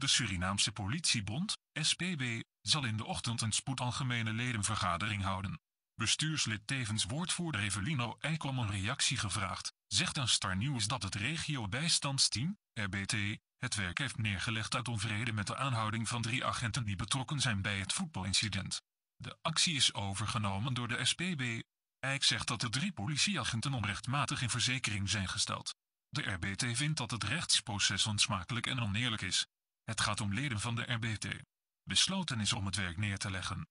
De Surinaamse Politiebond, SPB, zal in de ochtend een spoedalgemene ledenvergadering houden. Bestuurslid tevens woordvoerder Evelino Eik om een reactie gevraagd, zegt aan Star News dat het regio-bijstandsteam, RBT, het werk heeft neergelegd uit onvrede met de aanhouding van drie agenten die betrokken zijn bij het voetbalincident. De actie is overgenomen door de SPB. Eijk zegt dat de drie politieagenten onrechtmatig in verzekering zijn gesteld. De RBT vindt dat het rechtsproces onsmakelijk en oneerlijk is, het gaat om leden van de RBT. Besloten is om het werk neer te leggen